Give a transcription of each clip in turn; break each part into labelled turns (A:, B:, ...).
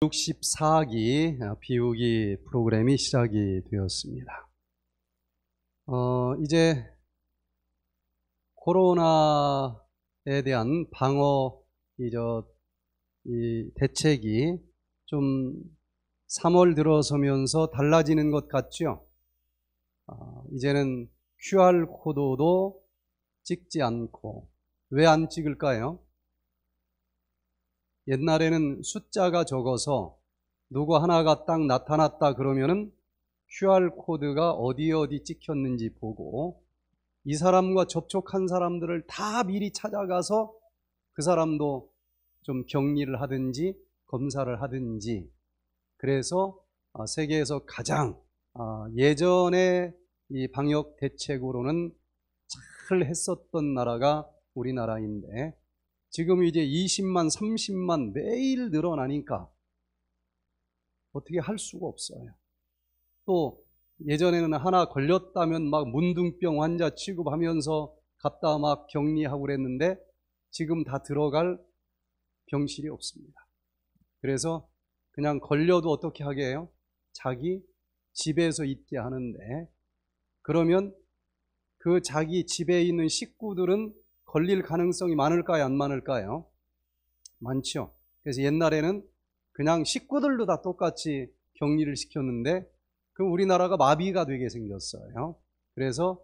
A: 64기 어, 비우기 프로그램이 시작이 되었습니다. 어, 이제 코로나에 대한 방어 이 저 이 대책이 좀 3월 들어서면서 달라지는 것 같죠. 어, 이제는 QR 코드도 찍지 않고 왜 안 찍을까요? 옛날에는 숫자가 적어서 누구 하나가 딱 나타났다 그러면은 QR코드가 어디 어디 찍혔는지 보고 이 사람과 접촉한 사람들을 다 미리 찾아가서 그 사람도 좀 격리를 하든지 검사를 하든지 그래서 아, 세계에서 가장 아, 예전에 이 방역 대책으로는 잘 했었던 나라가 우리나라인데 지금 이제 20만, 30만 매일 늘어나니까 어떻게 할 수가 없어요. 또 예전에는 하나 걸렸다면 막 문둥병 환자 취급하면서 갔다 막 격리하고 그랬는데 지금 다 들어갈 병실이 없습니다. 그래서 그냥 걸려도 어떻게 하게 해요? 자기 집에서 있게 하는데 그러면 그 자기 집에 있는 식구들은 걸릴 가능성이 많을까요? 안 많을까요? 많죠. 그래서 옛날에는 그냥 식구들도 다 똑같이 격리를 시켰는데 그 우리나라가 마비가 되게 생겼어요. 그래서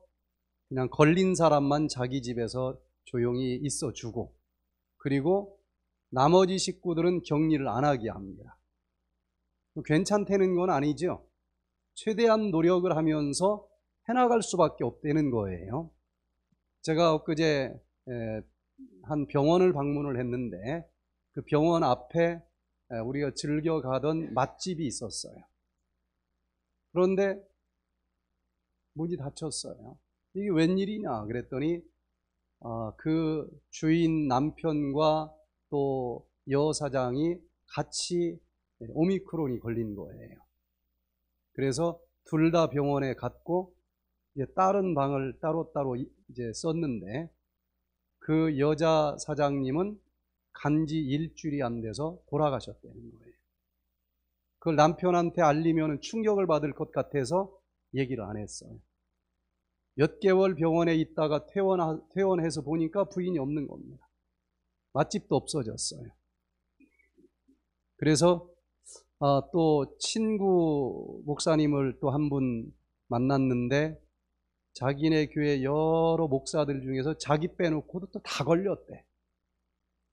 A: 그냥 걸린 사람만 자기 집에서 조용히 있어 주고 그리고 나머지 식구들은 격리를 안 하게 합니다. 괜찮다는 건 아니죠. 최대한 노력을 하면서 해나갈 수밖에 없다는 거예요. 제가 엊그제 한 병원을 방문을 했는데 그 병원 앞에 우리가 즐겨 가던 맛집이 있었어요. 그런데 문이 닫혔어요. 이게 웬일이냐 그랬더니 어, 그 주인 남편과 또 여사장이 같이 오미크론이 걸린 거예요. 그래서 둘 다 병원에 갔고 이제 다른 방을 따로따로 이제 썼는데 그 여자 사장님은 간지 일주일이 안 돼서 돌아가셨다는 거예요. 그 남편한테 알리면 충격을 받을 것 같아서 얘기를 안 했어요. 몇 개월 병원에 있다가 퇴원 퇴원해서 보니까 부인이 없는 겁니다. 맛집도 없어졌어요. 그래서 아, 또 친구 목사님을 또 한 분 만났는데 자기네 교회 여러 목사들 중에서 자기 빼놓고도 또 다 걸렸대.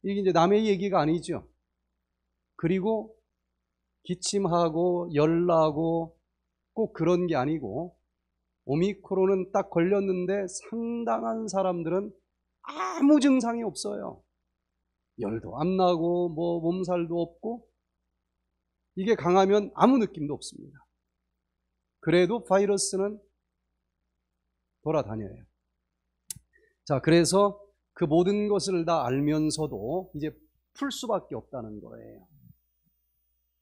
A: 이게 이제 남의 얘기가 아니죠. 그리고 기침하고 열나고 꼭 그런 게 아니고 오미크론은 딱 걸렸는데 상당한 사람들은 아무 증상이 없어요. 열도 안 나고 뭐 몸살도 없고 이게 강하면 아무 느낌도 없습니다. 그래도 바이러스는 돌아다녀요. 자, 그래서 그 모든 것을 다 알면서도 이제 풀 수밖에 없다는 거예요.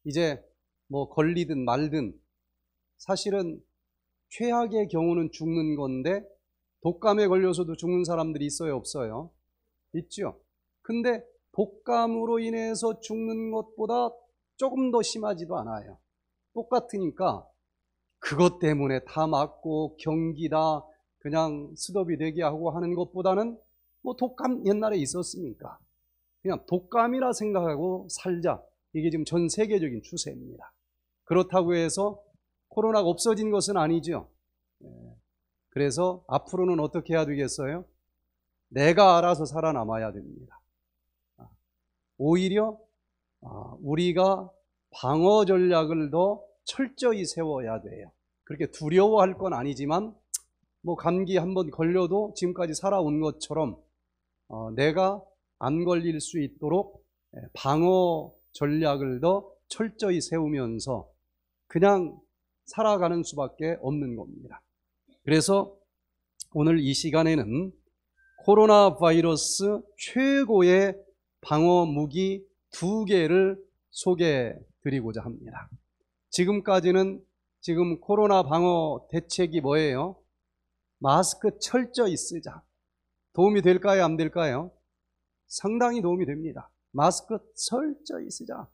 A: 이제 뭐 걸리든 말든 사실은 최악의 경우는 죽는 건데 독감에 걸려서도 죽는 사람들이 있어요, 없어요? 있죠. 근데 독감으로 인해서 죽는 것보다 조금 더 심하지도 않아요. 똑같으니까 그것 때문에 다 맞고 경기다 그냥 수도이 되게 하고 하는 것보다는 뭐 독감 옛날에 있었습니까? 그냥 독감이라 생각하고 살자. 이게 지금 전 세계적인 추세입니다. 그렇다고 해서 코로나가 없어진 것은 아니죠. 예. 그래서 앞으로는 어떻게 해야 되겠어요? 내가 알아서 살아남아야 됩니다. 아, 오히려 아, 우리가 방어 전략을 더 철저히 세워야 돼요. 그렇게 두려워할 건 아니지만 뭐 감기 한 번 걸려도 지금까지 살아온 것처럼 어, 내가 안 걸릴 수 있도록 예, 방어 전략을 더 철저히 세우면서 그냥 살아가는 수밖에 없는 겁니다. 그래서 오늘 이 시간에는 코로나 바이러스 최고의 방어 무기 두 개를 소개해 드리고자 합니다. 지금까지는 지금 코로나 방어 대책이 뭐예요? 마스크 철저히 쓰자. 도움이 될까요? 안 될까요? 상당히 도움이 됩니다. 마스크 철저히 쓰자.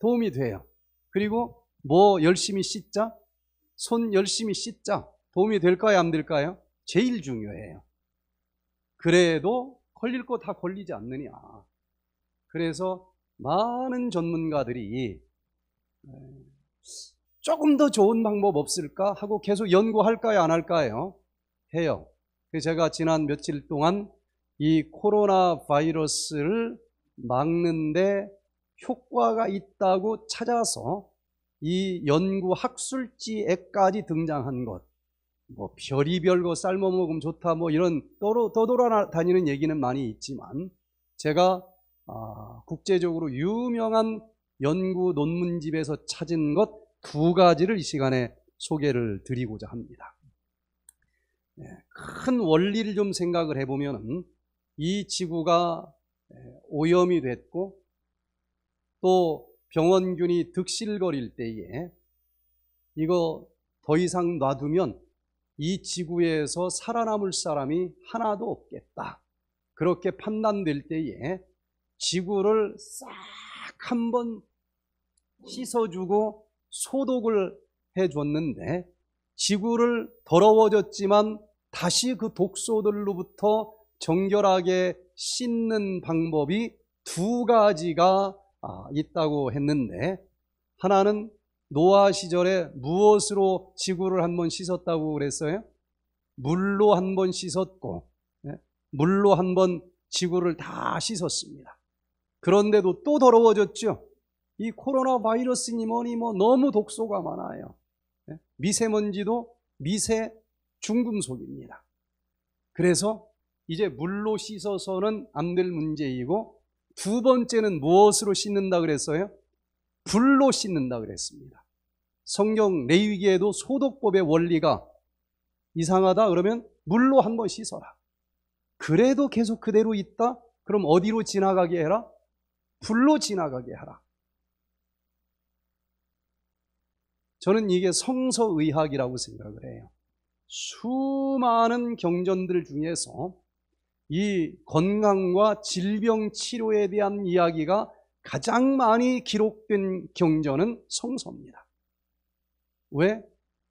A: 도움이 돼요. 그리고 뭐 열심히 씻자. 손 열심히 씻자. 도움이 될까요? 안 될까요? 제일 중요해요. 그래도 걸릴 거 다 걸리지 않느냐. 그래서 많은 전문가들이 조금 더 좋은 방법 없을까 하고 계속 연구할까요? 안 할까요? 해요. 제가 지난 며칠 동안 이 코로나 바이러스를 막는데 효과가 있다고 찾아서 이 연구 학술지에까지 등장한 것, 뭐 별이별 거 삶아 먹으면 좋다, 뭐 이런 떠돌아다니는 얘기는 많이 있지만 제가 아, 국제적으로 유명한 연구 논문집에서 찾은 것 두 가지를 이 시간에 소개를 드리고자 합니다. 예, 큰 원리를 좀 생각을 해보면 이 지구가 예, 오염이 됐고 또 병원균이 득실거릴 때에 이거 더 이상 놔두면 이 지구에서 살아남을 사람이 하나도 없겠다. 그렇게 판단될 때에 지구를 싹 한번 씻어주고 소독을 해줬는데 지구를 더러워졌지만 다시 그 독소들로부터 정결하게 씻는 방법이 두 가지가 아, 있다고 했는데 하나는 노아 시절에 무엇으로 지구를 한번 씻었다고 그랬어요? 물로 한번 씻었고 예, 물로 한번 지구를 다 씻었습니다. 그런데도 또 더러워졌죠. 이 코로나 바이러스니 뭐니 뭐 너무 독소가 많아요. 예? 미세먼지도 미세 중금속입니다. 그래서 이제 물로 씻어서는 안 될 문제이고 두 번째는 무엇으로 씻는다 그랬어요? 불로 씻는다 그랬습니다. 성경 레위기에도 소독법의 원리가 이상하다 그러면 물로 한번 씻어라. 그래도 계속 그대로 있다? 그럼 어디로 지나가게 해라? 불로 지나가게 하라. 저는 이게 성서의학이라고 생각을 해요. 수많은 경전들 중에서 이 건강과 질병 치료에 대한 이야기가 가장 많이 기록된 경전은 성서입니다. 왜?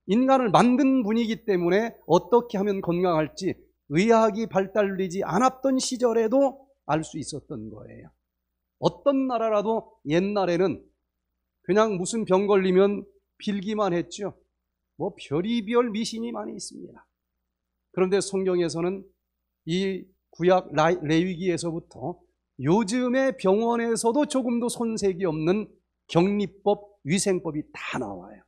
A: 인간을 만든 분이기 때문에 어떻게 하면 건강할지 의학이 발달되지 않았던 시절에도 알 수 있었던 거예요. 어떤 나라라도 옛날에는 그냥 무슨 병 걸리면 빌기만 했죠. 뭐 별이별 미신이 많이 있습니다. 그런데 성경에서는 이 구약 레위기에서부터 요즘의 병원에서도 조금도 손색이 없는 격리법, 위생법이 다 나와요.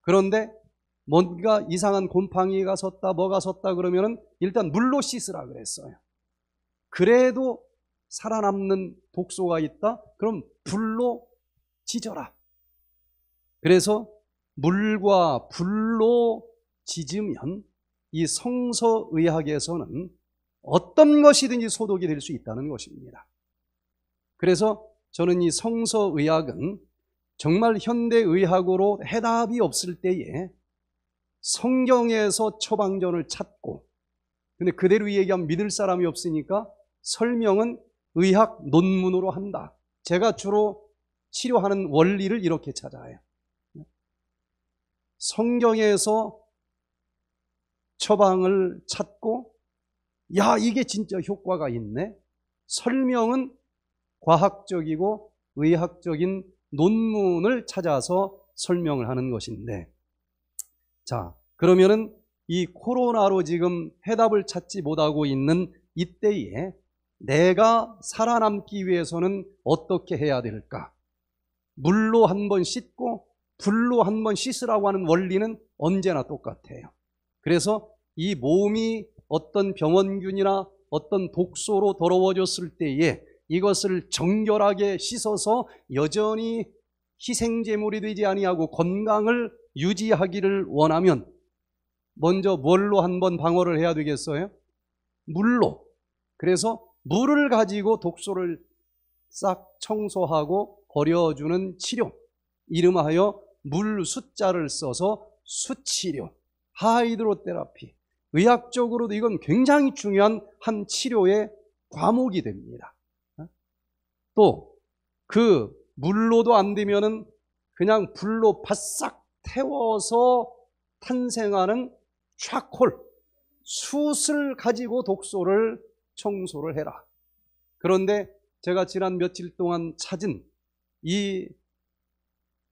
A: 그런데 뭔가 이상한 곰팡이가 섰다, 뭐가 섰다 그러면은 일단 물로 씻으라 그랬어요. 그래도 살아남는 독소가 있다? 그럼 불로 지져라. 그래서 물과 불로 지지면 이 성서의학에서는 어떤 것이든지 소독이 될 수 있다는 것입니다. 그래서 저는 이 성서의학은 정말 현대의학으로 해답이 없을 때에 성경에서 처방전을 찾고 근데 그대로 얘기하면 믿을 사람이 없으니까 설명은 의학 논문으로 한다. 제가 주로 치료하는 원리를 이렇게 찾아요. 성경에서 처방을 찾고 야 이게 진짜 효과가 있네. 설명은 과학적이고 의학적인 논문을 찾아서 설명을 하는 것인데 자 그러면은 이 코로나로 지금 해답을 찾지 못하고 있는 이때에 내가 살아남기 위해서는 어떻게 해야 될까? 물로 한 번 씻고 불로 한 번 씻으라고 하는 원리는 언제나 똑같아요. 그래서 이 몸이 어떤 병원균이나 어떤 독소로 더러워졌을 때에 이것을 정결하게 씻어서 여전히 희생제물이 되지 아니하고 건강을 유지하기를 원하면 먼저 뭘로 한 번 방어를 해야 되겠어요? 물로. 그래서 물을 가지고 독소를 싹 청소하고 버려주는 치료 이름하여 물 숫자를 써서 수치료 하이드로테라피 의학적으로도 이건 굉장히 중요한 한 치료의 과목이 됩니다. 또 그 물로도 안 되면은 그냥 불로 바싹 태워서 탄생하는 샤콜 숯을 가지고 독소를 청소를 해라. 그런데 제가 지난 며칠 동안 찾은 이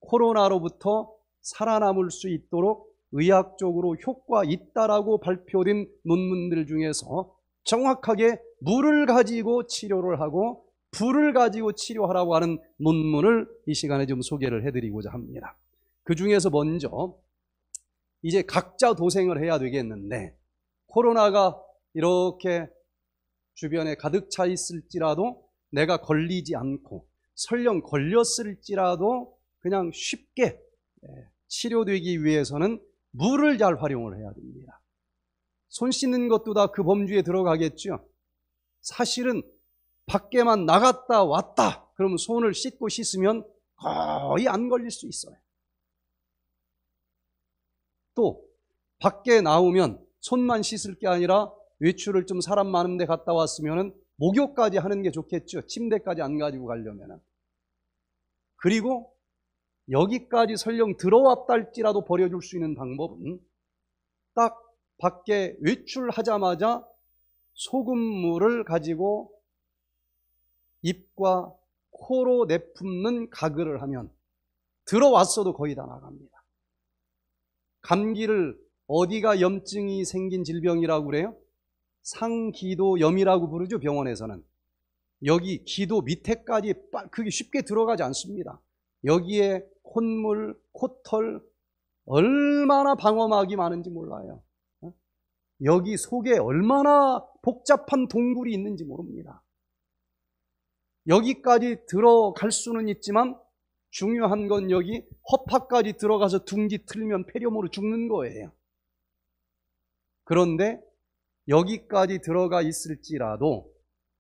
A: 코로나로부터 살아남을 수 있도록 의학적으로 효과 있다라고 발표된 논문들 중에서 정확하게 물을 가지고 치료를 하고 불을 가지고 치료하라고 하는 논문을 이 시간에 좀 소개를 해드리고자 합니다. 그 중에서 먼저 이제 각자 도생을 해야 되겠는데 코로나가 이렇게 주변에 가득 차 있을지라도 내가 걸리지 않고 설령 걸렸을지라도 그냥 쉽게 예, 치료되기 위해서는 물을 잘 활용을 해야 됩니다. 손 씻는 것도 다 그 범주에 들어가겠죠. 사실은 밖에만 나갔다 왔다 그러면 손을 씻고 씻으면 거의 안 걸릴 수 있어요. 또 밖에 나오면 손만 씻을 게 아니라 외출을 좀 사람 많은 데 갔다 왔으면 목욕까지 하는 게 좋겠죠. 침대까지 안 가지고 가려면. 그리고 여기까지 설령 들어왔다 할지라도 버려줄 수 있는 방법은 딱 밖에 외출하자마자 소금물을 가지고 입과 코로 내뿜는 가글을 하면 들어왔어도 거의 다 나갑니다. 감기를 어디가 염증이 생긴 질병이라고 그래요? 상기도염이라고 부르죠, 병원에서는. 여기 기도 밑에까지 그게 쉽게 들어가지 않습니다. 여기에 콧물, 코털 얼마나 방어막이 많은지 몰라요. 어? 여기 속에 얼마나 복잡한 동굴이 있는지 모릅니다. 여기까지 들어갈 수는 있지만 중요한 건 여기 허파까지 들어가서 둥지 틀면 폐렴으로 죽는 거예요. 그런데 여기까지 들어가 있을지라도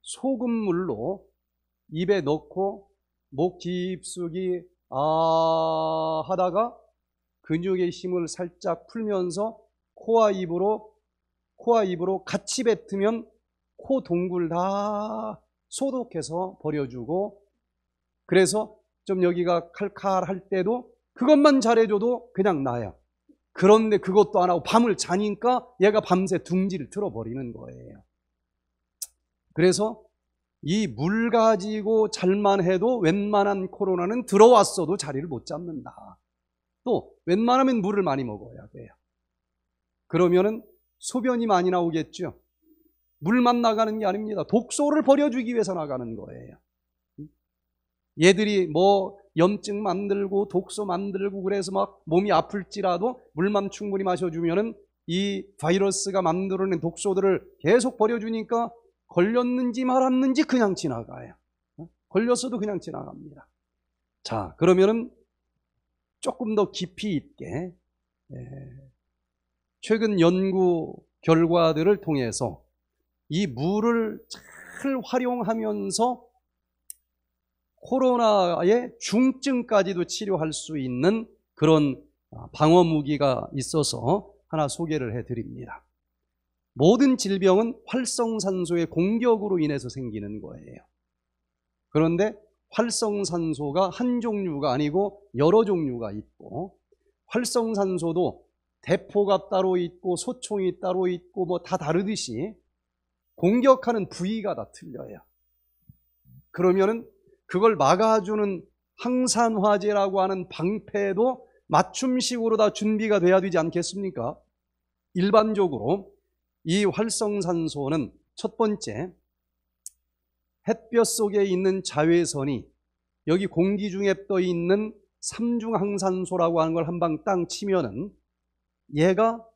A: 소금물로 입에 넣고 목 깊숙이 아 하다가 근육의 힘을 살짝 풀면서 코와 입으로 코와 입으로 같이 뱉으면 코 동굴 다 소독해서 버려주고 그래서 좀 여기가 칼칼할 때도 그것만 잘해줘도 그냥 나야. 그런데 그것도 안 하고 밤을 자니까 얘가 밤새 둥지를 틀어버리는 거예요. 그래서 이 물 가지고 잘만 해도 웬만한 코로나는 들어왔어도 자리를 못 잡는다. 또 웬만하면 물을 많이 먹어야 돼요. 그러면은 소변이 많이 나오겠죠. 물만 나가는 게 아닙니다. 독소를 버려주기 위해서 나가는 거예요. 얘들이 뭐 염증 만들고 독소 만들고 그래서 막 몸이 아플지라도 물만 충분히 마셔주면은 이 바이러스가 만들어낸 독소들을 계속 버려주니까 걸렸는지 말았는지 그냥 지나가요. 어? 걸렸어도 그냥 지나갑니다. 자, 그러면은 조금 더 깊이 있게 예, 최근 연구 결과들을 통해서 이 물을 잘 활용하면서 코로나의 중증까지도 치료할 수 있는 그런 아, 방어 무기가 있어서 하나 소개를 해 드립니다. 모든 질병은 활성산소의 공격으로 인해서 생기는 거예요. 그런데 활성산소가 한 종류가 아니고 여러 종류가 있고 활성산소도 대포가 따로 있고 소총이 따로 있고 뭐 다 다르듯이 공격하는 부위가 다 틀려요. 그러면은 그걸 막아주는 항산화제라고 하는 방패도 맞춤식으로 다 준비가 돼야 되지 않겠습니까? 일반적으로 이 활성산소는 첫 번째 햇볕 속에 있는 자외선이 여기 공기 중에 떠 있는 삼중항산소라고 하는 걸 한방 땅 치면은 얘가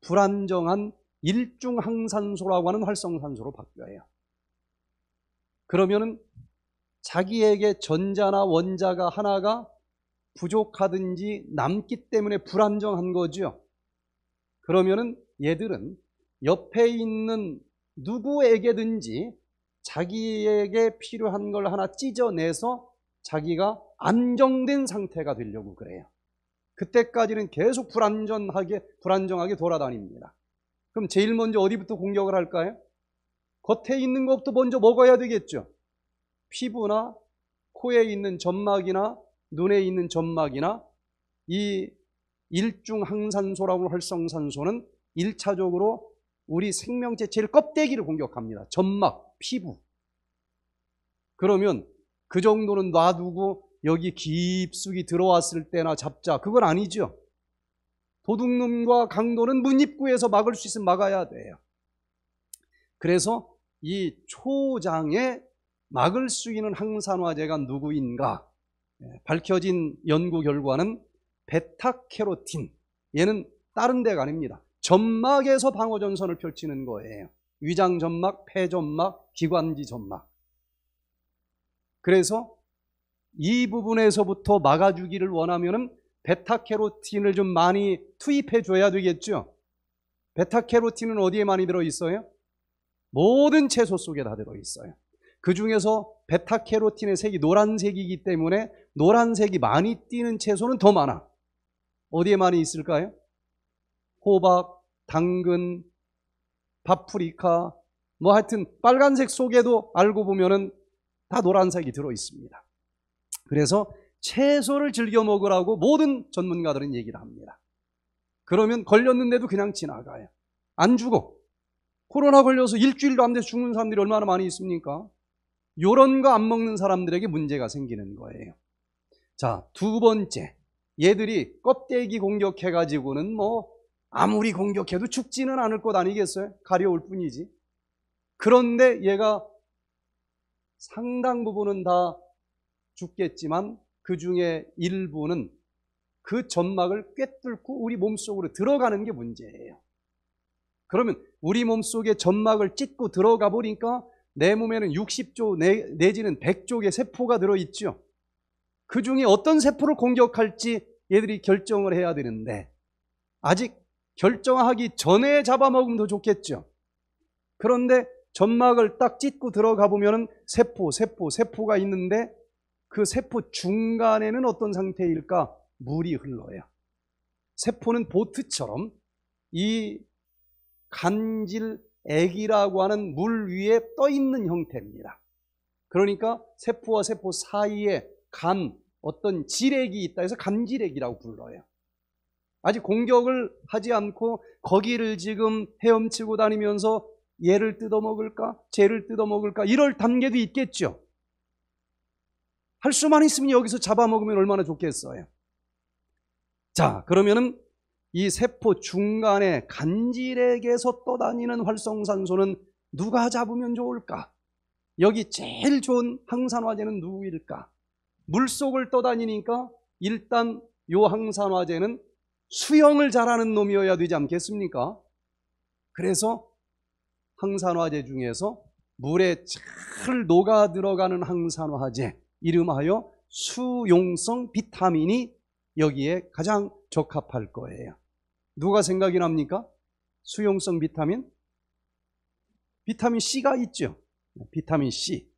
A: 불안정한 일중항산소라고 하는 활성산소로 바뀌어요. 그러면은 자기에게 전자나 원자가 하나가 부족하든지 남기 때문에 불안정한 거죠. 그러면은 얘들은 옆에 있는 누구에게든지 자기에게 필요한 걸 하나 찢어내서 자기가 안정된 상태가 되려고 그래요. 그때까지는 계속 불안전하게, 불안정하게 돌아다닙니다. 그럼 제일 먼저 어디부터 공격을 할까요? 겉에 있는 것부터 먼저 먹어야 되겠죠. 피부나 코에 있는 점막이나 눈에 있는 점막이나 이 일중항산소라고 활성산소는 1차적으로 우리 생명 체 제일 껍데기를 공격합니다. 점막, 피부. 그러면 그 정도는 놔두고 여기 깊숙이 들어왔을 때나 잡자. 그건 아니죠. 도둑놈과 강도는 문 입구에서 막을 수 있으면 막아야 돼요. 그래서 이 초장에 막을 수 있는 항산화제가 누구인가? 예, 밝혀진 연구 결과는 베타케로틴 얘는 다른 데가 아닙니다. 점막에서 방어전선을 펼치는 거예요. 위장 점막, 폐 점막, 기관지 점막. 그래서 이 부분에서부터 막아주기를 원하면은 베타캐로틴을 좀 많이 투입해 줘야 되겠죠. 베타캐로틴은 어디에 많이 들어 있어요? 모든 채소 속에 다 들어 있어요. 그 중에서 베타캐로틴의 색이 노란색이기 때문에 노란색이 많이 띄는 채소는 더 많아. 어디에 많이 있을까요? 호박, 당근, 파프리카, 뭐 하여튼 빨간색 속에도 알고 보면은 다 노란색이 들어 있습니다. 그래서 채소를 즐겨 먹으라고 모든 전문가들은 얘기를 합니다. 그러면 걸렸는데도 그냥 지나가요. 안 죽어. 코로나 걸려서 일주일도 안 돼서 죽는 사람들이 얼마나 많이 있습니까? 요런 거 안 먹는 사람들에게 문제가 생기는 거예요. 자, 두 번째. 얘들이 껍데기 공격해가지고는 뭐 아무리 공격해도 죽지는 않을 것 아니겠어요? 가려울 뿐이지. 그런데 얘가 상당 부분은 다 죽겠지만 그 중에 일부는 그 점막을 꿰뚫고 우리 몸속으로 들어가는 게 문제예요. 그러면 우리 몸속에 점막을 찢고 들어가 보니까 내 몸에는 60조 내, 내지는 100조의 세포가 들어있죠. 그 중에 어떤 세포를 공격할지 얘들이 결정을 해야 되는데 아직 결정하기 전에 잡아먹으면 더 좋겠죠. 그런데 점막을 딱 찢고 들어가 보면 세포, 세포, 세포가 있는데 그 세포 중간에는 어떤 상태일까? 물이 흘러요. 세포는 보트처럼 이 간질 액이라고 하는 물 위에 떠 있는 형태입니다. 그러니까 세포와 세포 사이에 간 어떤 지액이 있다 해서 간지액이라고 불러요. 아직 공격을 하지 않고 거기를 지금 헤엄치고 다니면서 얘를 뜯어먹을까? 쟤를 뜯어먹을까? 이럴 단계도 있겠죠. 할 수만 있으면 여기서 잡아먹으면 얼마나 좋겠어요. 자, 그러면은 이 세포 중간에 간질액에서 떠다니는 활성산소는 누가 잡으면 좋을까? 여기 제일 좋은 항산화제는 누구일까? 물속을 떠다니니까 일단 요 항산화제는 수영을 잘하는 놈이어야 되지 않겠습니까? 그래서 항산화제 중에서 물에 잘 녹아 들어가는 항산화제 이름하여 수용성 비타민이 여기에 가장 적합할 거예요. 누가 생각이 납니까? 수용성 비타민? 비타민 C가 있죠. 비타민 C.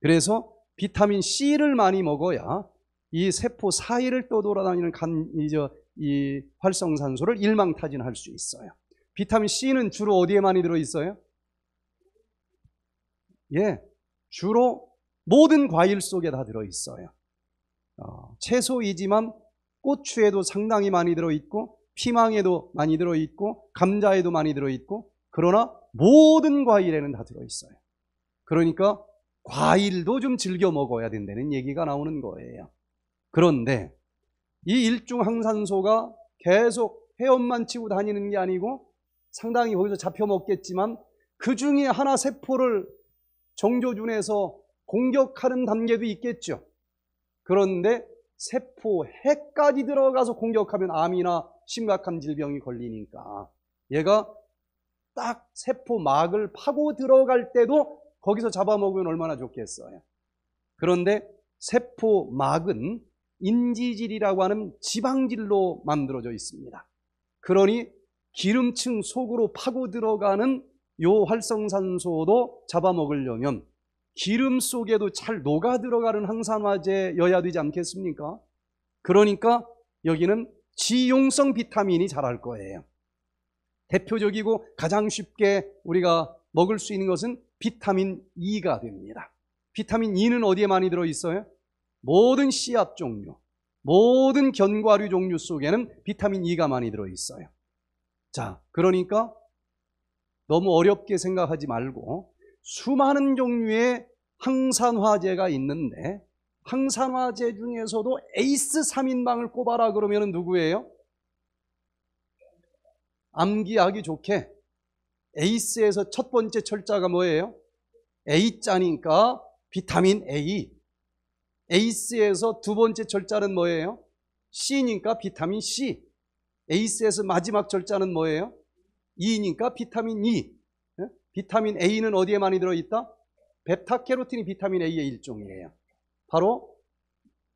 A: 그래서 비타민 C를 많이 먹어야 이 세포 사이를 떠돌아다니는 간, 이제 이 활성산소를 일망타진할 수 있어요. 비타민 C는 주로 어디에 많이 들어 있어요? 예, 주로 모든 과일 속에 다 들어 있어요. 어, 채소이지만 고추에도 상당히 많이 들어 있고 피망에도 많이 들어 있고 감자에도 많이 들어 있고 그러나 모든 과일에는 다 들어 있어요. 그러니까 과일도 좀 즐겨 먹어야 된다는 얘기가 나오는 거예요. 그런데 이 일중 항산소가 계속 회원만 치고 다니는 게 아니고 상당히 거기서 잡혀 먹겠지만 그 중에 하나 세포를 정조준에서 공격하는 단계도 있겠죠. 그런데 세포 핵까지 들어가서 공격하면 암이나 심각한 질병이 걸리니까 얘가 딱 세포막을 파고 들어갈 때도 거기서 잡아먹으면 얼마나 좋겠어요. 그런데 세포막은 인지질이라고 하는 지방질로 만들어져 있습니다. 그러니 기름층 속으로 파고 들어가는 요 활성산소도 잡아먹으려면 기름 속에도 잘 녹아 들어가는 항산화제여야 되지 않겠습니까? 그러니까 여기는 지용성 비타민이 잘할 거예요. 대표적이고 가장 쉽게 우리가 먹을 수 있는 것은 비타민 E가 됩니다. 비타민 E는 어디에 많이 들어 있어요? 모든 씨앗 종류, 모든 견과류 종류 속에는 비타민 E가 많이 들어있어요. 자, 그러니까 너무 어렵게 생각하지 말고 수많은 종류의 항산화제가 있는데 항산화제 중에서도 에이스 3인방을 꼽아라 그러면 누구예요? 암기하기 좋게 에이스에서 첫 번째 철자가 뭐예요? A자니까 비타민 A 에이스에서 두 번째 절자는 뭐예요? C니까 비타민 C. 에이스에서 마지막 절자는 뭐예요? E니까 비타민 E. 예? 비타민 A는 어디에 많이 들어있다? 베타케로틴이 비타민 A의 일종이에요. 바로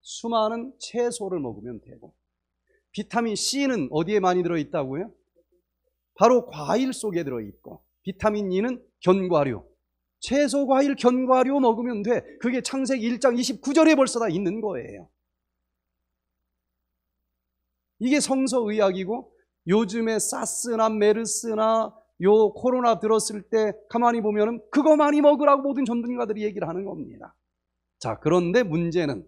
A: 수많은 채소를 먹으면 되고 비타민 C는 어디에 많이 들어있다고요? 바로 과일 속에 들어있고 비타민 E는 견과류 채소 과일 견과류 먹으면 돼. 그게 창세기 1장 29절에 벌써 다 있는 거예요. 이게 성서의학이고 요즘에 사스나 메르스나 요 코로나 들었을 때 가만히 보면은 그거 많이 먹으라고 모든 전문가들이 얘기를 하는 겁니다. 자, 그런데 문제는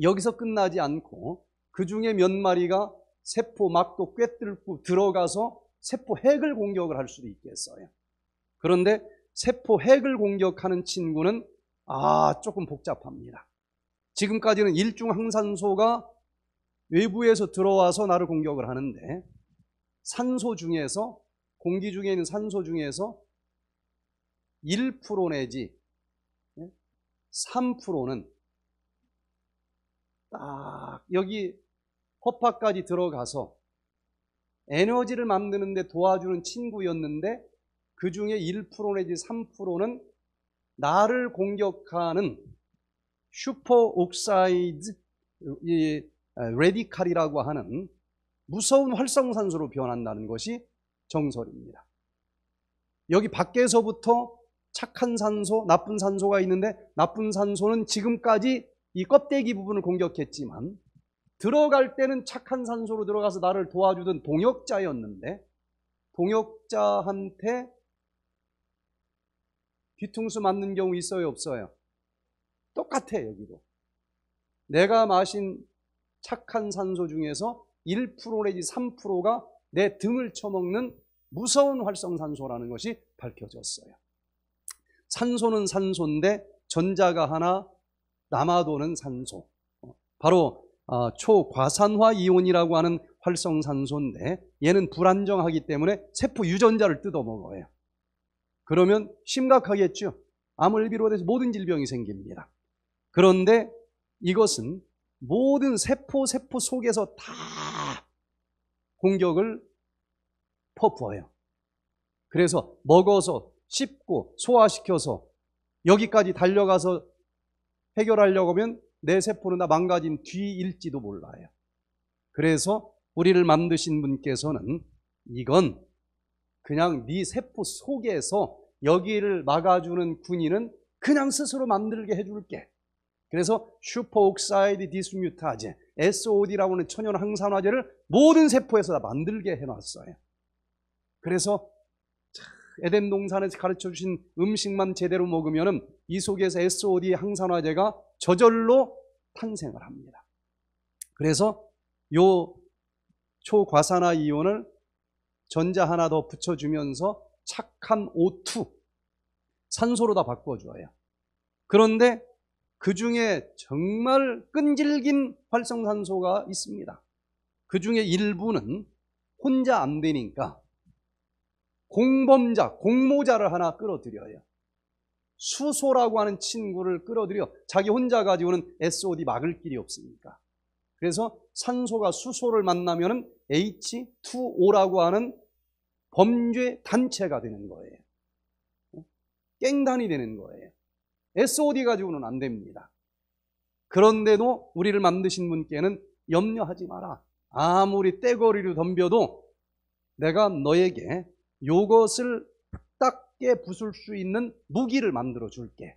A: 여기서 끝나지 않고 그 중에 몇 마리가 세포 막도 꿰뚫고 들어가서 세포 핵을 공격을 할 수도 있겠어요. 그런데 세포 핵을 공격하는 친구는 아, 조금 복잡합니다. 지금까지는 일중 항산소가 외부에서 들어와서 나를 공격을 하는데 산소 중에서 공기 중에 있는 산소 중에서 1% 내지 3%는 예? 딱 여기 허파까지 들어가서 에너지를 만드는데 도와주는 친구였는데 그 중에 1% 내지 3%는 나를 공격하는 슈퍼 옥사이드 아, 레디칼이라고 하는 무서운 활성산소로 변한다는 것이 정설입니다. 여기 밖에서부터 착한 산소, 나쁜 산소가 있는데 나쁜 산소는 지금까지 이 껍데기 부분을 공격했지만 들어갈 때는 착한 산소로 들어가서 나를 도와주던 동역자였는데 동역자한테 뒤통수 맞는 경우 있어요 없어요? 똑같아 여기도. 내가 마신 착한 산소 중에서 1% 내지 3%가 내 등을 쳐먹는 무서운 활성산소라는 것이 밝혀졌어요. 산소는 산소인데 전자가 하나 남아도는 산소. 바로 어, 초과산화 이온이라고 하는 활성산소인데 얘는 불안정하기 때문에 세포 유전자를 뜯어먹어요. 그러면 심각하겠죠. 암을 비롯해서 모든 질병이 생깁니다. 그런데 이것은 모든 세포 세포 속에서 다 공격을 퍼부어요. 그래서 먹어서 씹고 소화시켜서 여기까지 달려가서 해결하려고 하면 내 세포는 다 망가진 뒤일지도 몰라요. 그래서 우리를 만드신 분께서는 이건 그냥 네 세포 속에서 여기를 막아주는 군인은 그냥 스스로 만들게 해줄게. 그래서 슈퍼옥사이드 디스뮤타제, SOD라고 하는 천연 항산화제를 모든 세포에서 다 만들게 해놨어요. 그래서 에덴 동산에서 가르쳐 주신 음식만 제대로 먹으면 이 속에서 SOD 항산화제가 저절로 탄생을 합니다. 그래서 요 초과산화 이온을 전자 하나 더 붙여주면서 착한 O2 산소로 다바꿔 줘요. 그런데 그 중에 정말 끈질긴 활성산소가 있습니다. 그 중에 일부는 혼자 안 되니까 공범자, 공모자를 하나 끌어들여요. 수소라고 하는 친구를 끌어들여 자기 혼자 가지고는 SOD 막을 길이 없으니까. 그래서 산소가 수소를 만나면 H2O라고 하는 범죄 단체가 되는 거예요. 깽단이 되는 거예요. SOD 가지고는 안 됩니다. 그런데도 우리를 만드신 분께는 염려하지 마라. 아무리 떼거리를 덤벼도 내가 너에게 요것을 딱게 부술 수 있는 무기를 만들어 줄게.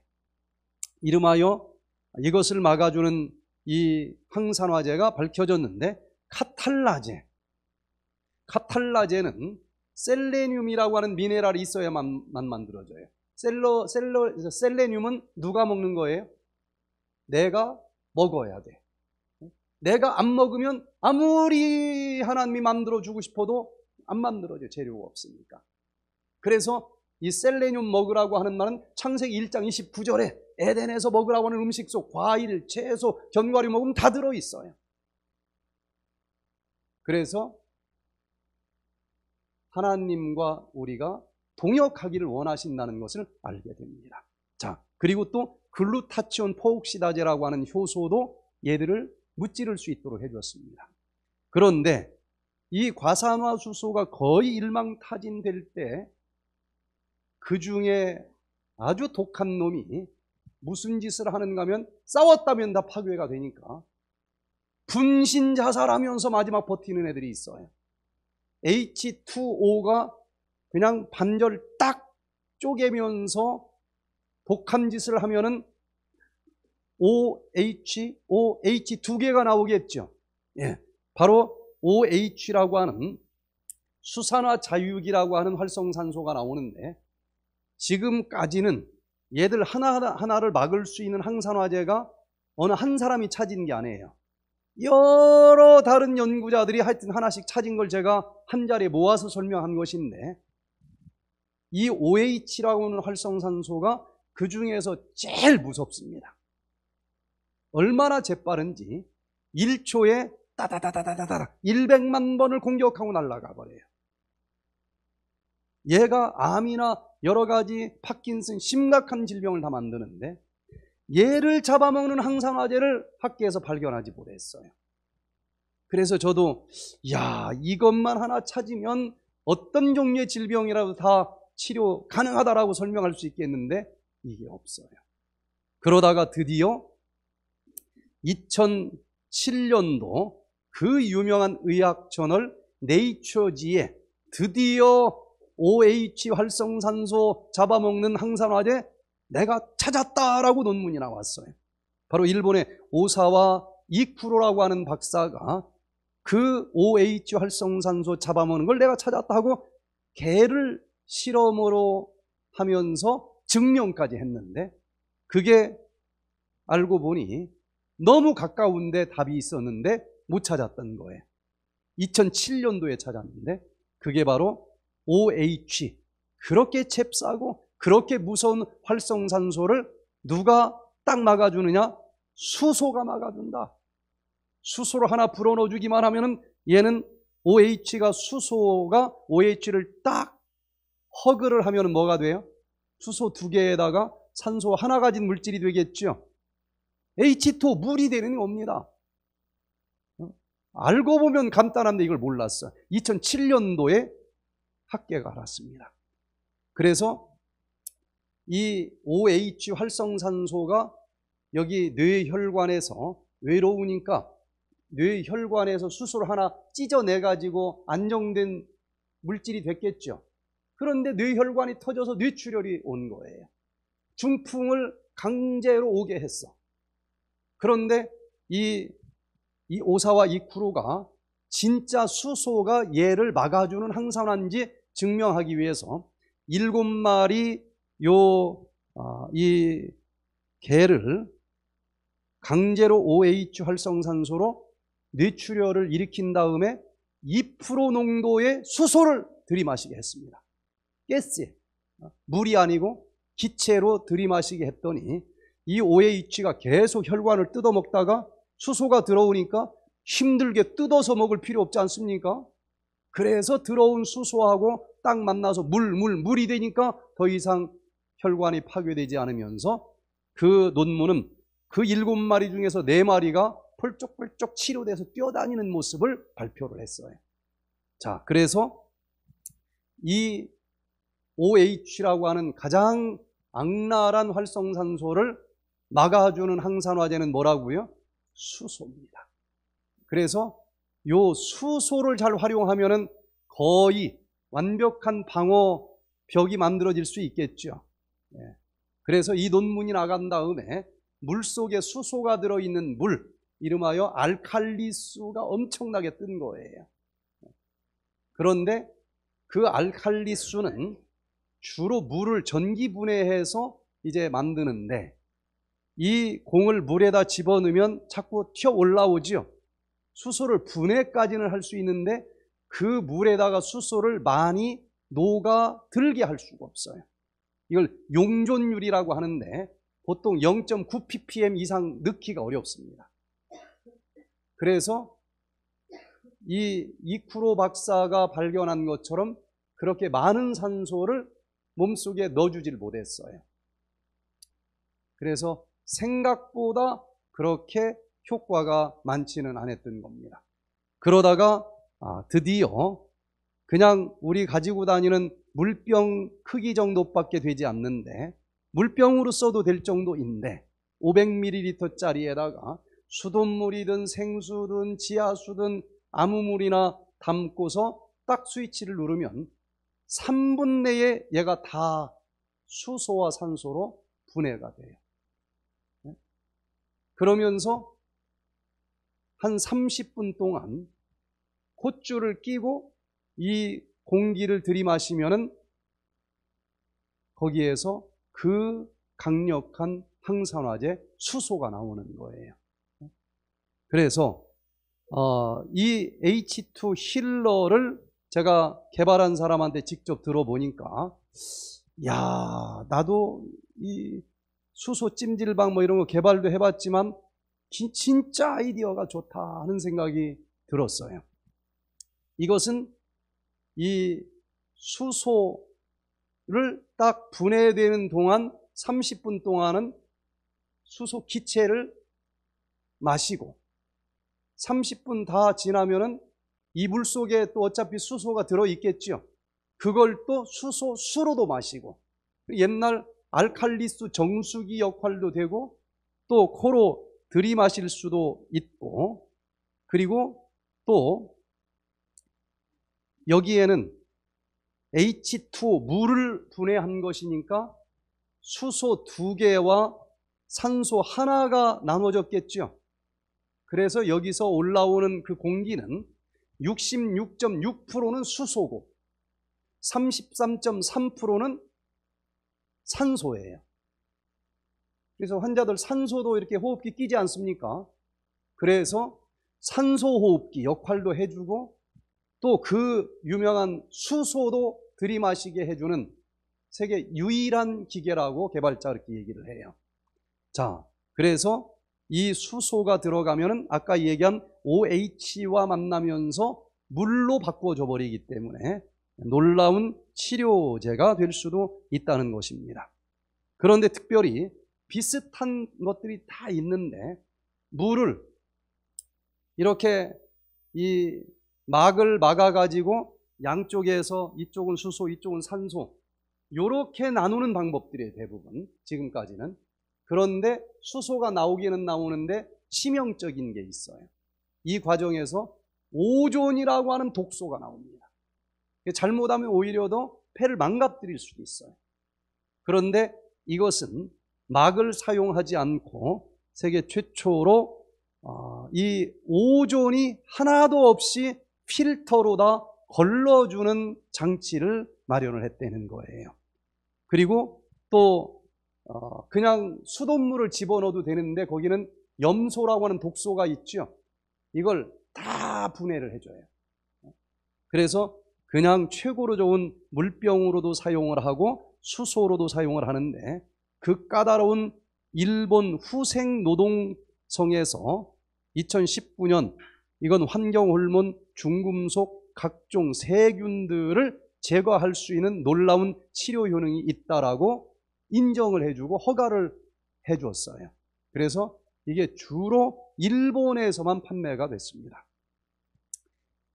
A: 이름하여 이것을 막아주는 이 항산화제가 밝혀졌는데 카탈라제. 카탈라제는 셀레늄이라고 하는 미네랄이 있어야만 만들어져요. 셀러, 셀러, 셀레늄은 누가 먹는 거예요? 내가 먹어야 돼. 내가 안 먹으면 아무리 하나님이 만들어 주고 싶어도 안 만들어져 요 재료가 없으니까. 그래서 이 셀레늄 먹으라고 하는 말은 창세기 1장 29절에 에덴에서 먹으라고 하는 음식 속 과일, 채소, 견과류 먹으면 다 들어 있어요. 그래서 하나님과 우리가 동역하기를 원하신다는 것을 알게 됩니다. 자, 그리고 또 글루타치온 포옥시다제라고 하는 효소도 얘들을 무찌를 수 있도록 해주었습니다. 그런데 이 과산화수소가 거의 일망타진될 때 그 중에 아주 독한 놈이 무슨 짓을 하는가 하면 싸웠다면 다 파괴가 되니까 분신 자살하면서 마지막 버티는 애들이 있어요. H2O가 그냥 반절 딱 쪼개면서 독한 짓을 하면은 OH, OH 두 개가 나오겠죠. 예. 바로 OH라고 하는 수산화 자유기라고 하는 활성산소가 나오는데 지금까지는 얘들 하나하나를 막을 수 있는 항산화제가 어느 한 사람이 찾은 게 아니에요. 여러 다른 연구자들이 하여튼 하나씩 찾은 걸 제가 한 자리에 모아서 설명한 것인데 이 OH라고 하는 활성산소가 그 중에서 제일 무섭습니다. 얼마나 재빠른지 1초에 따다다다다다다 100만 번을 공격하고 날아가 버려요. 얘가 암이나 여러 가지 파킨슨 심각한 질병을 다 만드는데 얘를 잡아먹는 항산화제를 학계에서 발견하지 못했어요. 그래서 저도 야 이것만 하나 찾으면 어떤 종류의 질병이라도 다 치료 가능하다라고 설명할 수 있겠는데 이게 없어요. 그러다가 드디어 2007년도 그 유명한 의학 저널 네이처지에 드디어 OH 활성산소 잡아먹는 항산화제 내가 찾았다라고 논문이 나왔어요. 바로 일본의 오사와 이쿠로라고 하는 박사가 그 OH 활성산소 잡아먹는 걸 내가 찾았다고 개를 실험으로 하면서 증명까지 했는데 그게 알고 보니 너무 가까운데 답이 있었는데 못 찾았던 거예요. 2007년도에 찾았는데 그게 바로 OH 그렇게 잽싸고 그렇게 무서운 활성산소를 누가 딱 막아주느냐? 수소가 막아준다. 수소를 하나 불어넣어 주기만 하면 얘는 OH가 수소가 OH를 딱 허그를 하면 뭐가 돼요? 수소 두 개에다가 산소 하나 가진 물질이 되겠죠. H2 물이 되는 겁니다. 알고 보면 간단한데 이걸 몰랐어. 2007년도에 학계가 알았습니다. 그래서 이 OH 활성산소가 여기 뇌혈관에서 외로우니까 뇌혈관에서 수술 하나 찢어내 가지고 안정된 물질이 됐겠죠. 그런데 뇌혈관이 터져서 뇌출혈이 온 거예요. 중풍을 강제로 오게 했어. 그런데 이, 이 오사와 이 쿠로가 진짜 수소가 얘를 막아주는 항산화인지 증명하기 위해서 일곱 마리 요, 어, 이 개를 강제로 OH 활성산소로 뇌출혈을 일으킨 다음에 2% 농도의 수소를 들이마시게 했습니다. 가스 아, 물이 아니고 기체로 들이마시게 했더니 이 OH가 계속 혈관을 뜯어먹다가 수소가 들어오니까 힘들게 뜯어서 먹을 필요 없지 않습니까? 그래서 들어온 수소하고 딱 만나서 물, 물, 물이 되니까 더 이상 혈관이 파괴되지 않으면서 그 논문은 그 일곱 마리 중에서 네 마리가 펄쩍펄쩍 치료돼서 뛰어다니는 모습을 발표를 했어요. 자, 그래서 이 OH라고 하는 가장 악랄한 활성산소를 막아주는 항산화제는 뭐라고요? 수소입니다. 그래서 이 수소를 잘활용하면 거의 완벽한 방어 벽이 만들어질 수 있겠죠. 예. 그래서 이 논문이 나간 다음에 물 속에 수소가 들어있는 물, 이름하여 알칼리수가 엄청나게 뜬 거예요. 그런데 그 알칼리수는 주로 물을 전기분해해서 이제 만드는데 이 공을 물에다 집어넣으면 자꾸 튀어 올라오지요. 수소를 분해까지는 할 수 있는데 그 물에다가 수소를 많이 녹아 들게 할 수가 없어요. 이걸 용존율이라고 하는데 보통 0.9ppm 이상 넣기가 어렵습니다. 그래서 이 이쿠로 박사가 발견한 것처럼 그렇게 많은 산소를 몸속에 넣어주질 못했어요. 그래서 생각보다 그렇게 효과가 많지는 않았던 겁니다. 그러다가 아, 드디어 그냥 우리 가지고 다니는 물병 크기 정도밖에 되지 않는데 물병으로 써도 될 정도인데 500ml짜리에다가 수돗물이든 생수든 지하수든 아무 물이나 담고서 딱 스위치를 누르면 3분 내에 얘가 다 수소와 산소로 분해가 돼요. 네? 그러면서 한 30분 동안 콧줄을 끼고 이 공기를 들이마시면은 거기에서 그 강력한 항산화제 수소가 나오는 거예요. 그래서 어, 이 H2 힐러를 제가 개발한 사람한테 직접 들어보니까 야 나도 이 수소 찜질방 뭐 이런 거 개발도 해봤지만 진짜 아이디어가 좋다 하는 생각이 들었어요. 이것은 이 수소를 딱 분해되는 동안 30분 동안은 수소 기체를 마시고 30분 다 지나면은 이불 속에 또 어차피 수소가 들어있겠죠. 그걸 또 수소 수로도 마시고 옛날 알칼리스 정수기 역할도 되고 또 코로 들이마실 수도 있고 그리고 또 여기에는 H2 물을 분해한 것이니까 수소 두 개와 산소 하나가 나눠졌겠죠. 그래서 여기서 올라오는 그 공기는 66.6%는 수소고 33.3%는 산소예요. 그래서 환자들 산소도 이렇게 호흡기 끼지 않습니까? 그래서 산소 호흡기 역할도 해주고 또그 유명한 수소도 들이마시게 해주는 세계 유일한 기계라고 개발자 이렇게 얘기를 해요. 자, 그래서 이 수소가 들어가면 아까 얘기한 OH와 만나면서 물로 바꿔줘 버리기 때문에 놀라운 치료제가 될 수도 있다는 것입니다. 그런데 특별히 비슷한 것들이 다 있는데 물을 이렇게 이 막을 막아가지고 양쪽에서 이쪽은 수소, 이쪽은 산소 요렇게 나누는 방법들이 대부분 지금까지는 그런데 수소가 나오기는 나오는데 치명적인 게 있어요. 이 과정에서 오존이라고 하는 독소가 나옵니다. 잘못하면 오히려 더 폐를 망가뜨릴 수도 있어요. 그런데 이것은 막을 사용하지 않고 세계 최초로 어, 이 오존이 하나도 없이 필터로다 걸러주는 장치를 마련을 했다는 거예요. 그리고 또 어, 그냥 수돗물을 집어넣어도 되는데 거기는 염소라고 하는 독소가 있죠. 이걸 다 분해를 해줘요. 그래서 그냥 최고로 좋은 물병으로도 사용을 하고 수소로도 사용을 하는데 그 까다로운 일본 후생 노동성에서 2019년 이건 환경 호르몬 중금속 각종 세균들을 제거할 수 있는 놀라운 치료 효능이 있다라고 인정을 해주고 허가를 해주었어요. 그래서 이게 주로 일본에서만 판매가 됐습니다.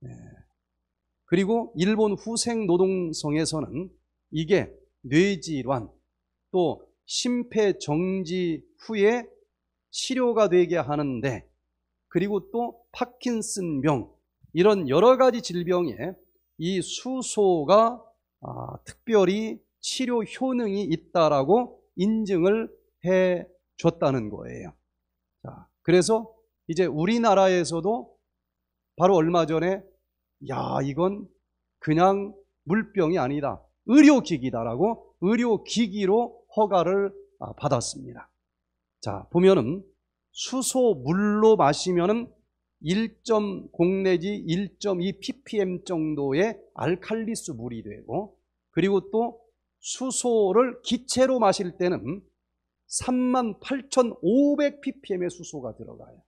A: 네. 그리고 일본 후생 노동성에서는 이게 뇌질환 또 심폐정지 후에 치료가 되게 하는데 그리고 또 파킨슨병 이런 여러 가지 질병에 이 수소가 아, 특별히 치료 효능이 있다라고 인증을 해 줬다는 거예요. 자, 그래서 이제 우리나라에서도 바로 얼마 전에 야, 이건 그냥 물병이 아니다. 의료기기다라고 의료기기로 허가를 아, 받았습니다. 자, 보면은 수소물로 마시면은 1.0 내지 1.2 ppm 정도의 알칼리수 물이 되고 그리고 또 수소를 기체로 마실 때는 38,500 ppm의 수소가 들어가요.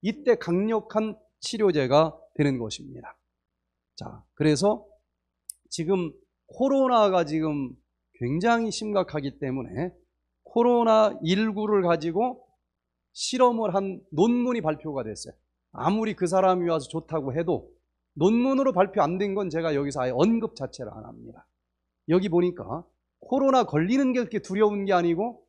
A: 이때 강력한 치료제가 되는 것입니다. 자, 그래서 지금 코로나가 지금 굉장히 심각하기 때문에 코로나19를 가지고 실험을 한 논문이 발표가 됐어요. 아무리 그 사람이 와서 좋다고 해도 논문으로 발표 안 된 건 제가 여기서 아예 언급 자체를 안 합니다. 여기 보니까 코로나 걸리는 게 그렇게 두려운 게 아니고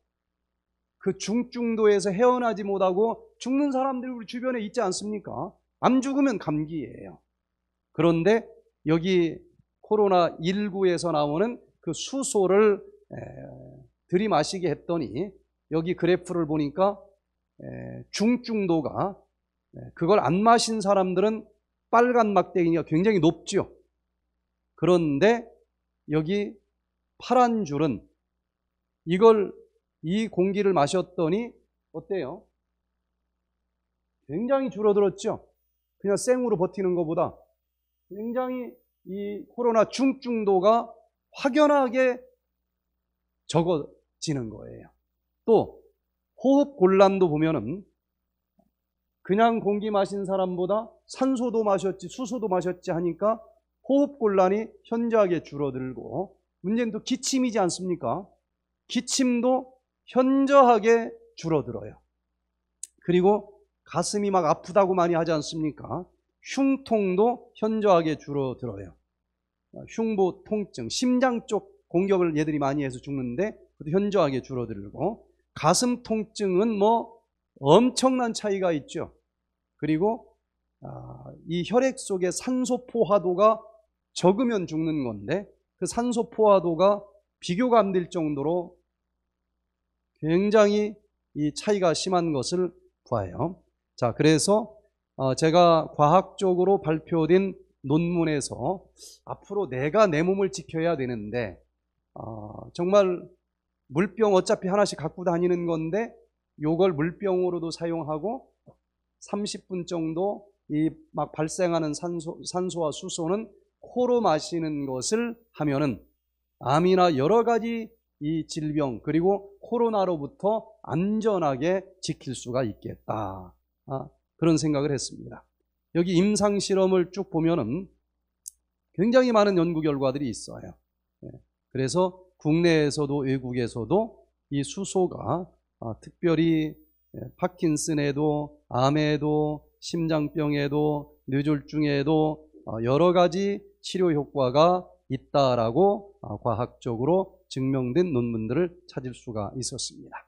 A: 그 중증도에서 헤어나지 못하고 죽는 사람들 우리 주변에 있지 않습니까? 안 죽으면 감기예요. 그런데 여기 코로나19에서 나오는 그 수소를 들이마시게 했더니 여기 그래프를 보니까 중증도가 그걸 안 마신 사람들은 빨간 막대기가 굉장히 높죠 그런데 여기 파란 줄은 이걸 이 공기를 마셨더니 어때요? 굉장히 줄어들었죠. 그냥 생으로 버티는 것보다 굉장히 이 코로나 중증도가 확연하게 적어지는 거예요. 또 호흡 곤란도 보면은 그냥 공기 마신 사람보다 산소도 마셨지 수소도 마셨지 하니까 호흡 곤란이 현저하게 줄어들고 문제는 또 기침이지 않습니까? 기침도 현저하게 줄어들어요. 그리고 가슴이 막 아프다고 많이 하지 않습니까? 흉통도 현저하게 줄어들어요. 흉부 통증, 심장 쪽 공격을 얘들이 많이 해서 죽는데 그것도 현저하게 줄어들고 가슴 통증은 뭐 엄청난 차이가 있죠. 그리고 아, 이 혈액 속의 산소 포화도가 적으면 죽는 건데 그 산소 포화도가 비교가 안 될 정도로 굉장히 이 차이가 심한 것을 봐요. 자, 그래서 어, 제가 과학적으로 발표된 논문에서 앞으로 내가 내 몸을 지켜야 되는데 어, 정말 물병 어차피 하나씩 갖고 다니는 건데 요걸 물병으로도 사용하고 30분 정도 이 막 발생하는 산소, 산소와 수소는 코로 마시는 것을 하면은 암이나 여러 가지 이 질병 그리고 코로나로부터 안전하게 지킬 수가 있겠다 아, 그런 생각을 했습니다. 여기 임상 실험을 쭉 보면은 굉장히 많은 연구 결과들이 있어요. 예, 그래서 국내에서도 외국에서도 이 수소가 아, 특별히 예, 파킨슨에도 암에도 심장병에도 뇌졸중에도 아, 여러 가지 치료 효과가 있다라고 아, 과학적으로 증명된 논문들을 찾을 수가 있었습니다.